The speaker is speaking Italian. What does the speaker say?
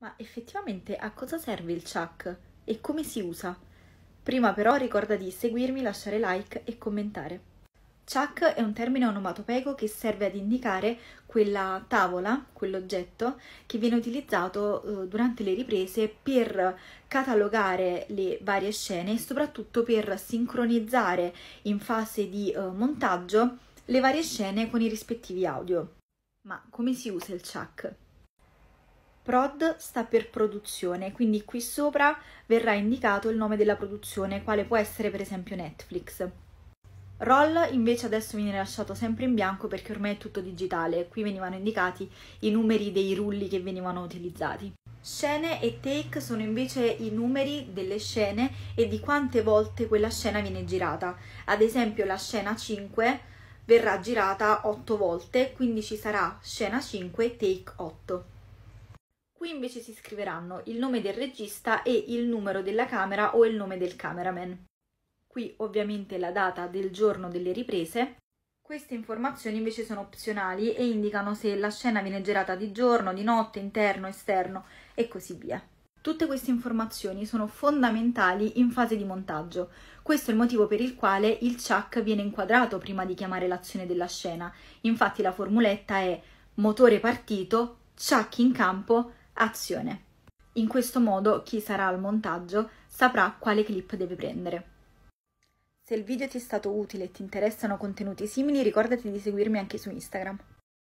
Ma effettivamente a cosa serve il chuck e come si usa? Prima però ricorda di seguirmi, lasciare like e commentare. Chuck è un termine onomatopeico che serve ad indicare quella tavola, quell'oggetto che viene utilizzato eh, durante le riprese per catalogare le varie scene e soprattutto per sincronizzare in fase di eh, montaggio le varie scene con i rispettivi audio. Ma come si usa il chuck? Prod sta per produzione, quindi qui sopra verrà indicato il nome della produzione, quale può essere per esempio Netflix. Roll invece adesso viene lasciato sempre in bianco perché ormai è tutto digitale, qui venivano indicati i numeri dei rulli che venivano utilizzati. Scene e take sono invece i numeri delle scene e di quante volte quella scena viene girata. Ad esempio la scena 5 verrà girata 8 volte, quindi ci sarà scena 5 take 8. Qui invece si scriveranno il nome del regista e il numero della camera o il nome del cameraman. Qui ovviamente la data del giorno delle riprese. Queste informazioni invece sono opzionali e indicano se la scena viene girata di giorno, di notte, interno, esterno e così via. Tutte queste informazioni sono fondamentali in fase di montaggio. Questo è il motivo per il quale il chuck viene inquadrato prima di chiamare l'azione della scena. Infatti la formuletta è motore partito, chuck in campo, azione. In questo modo chi sarà al montaggio saprà quale clip deve prendere. Se il video ti è stato utile e ti interessano contenuti simili, ricordati di seguirmi anche su Instagram.